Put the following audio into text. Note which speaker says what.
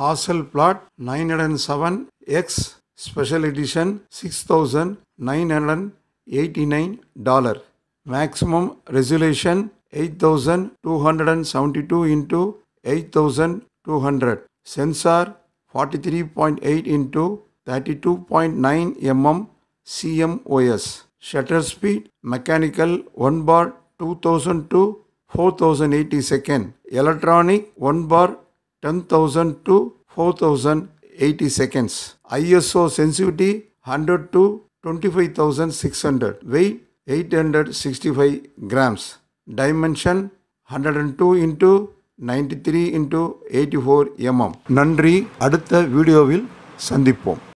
Speaker 1: Hassel plot 907 X special edition $6,989 maximum resolution 8272 into 8200 sensor 43.8 into 32.9 mm CMOS shutter speed mechanical 1 bar 2000 to 4080 second electronic 1 bar ten thousand to four thousand eighty seconds ISO sensitivity hundred to twenty five thousand six hundred weight eight hundred sixty five grams dimension hundred and two into ninety three into eighty four MM நன்றி அடுத்த வீடியோவில் சந்திப்போம்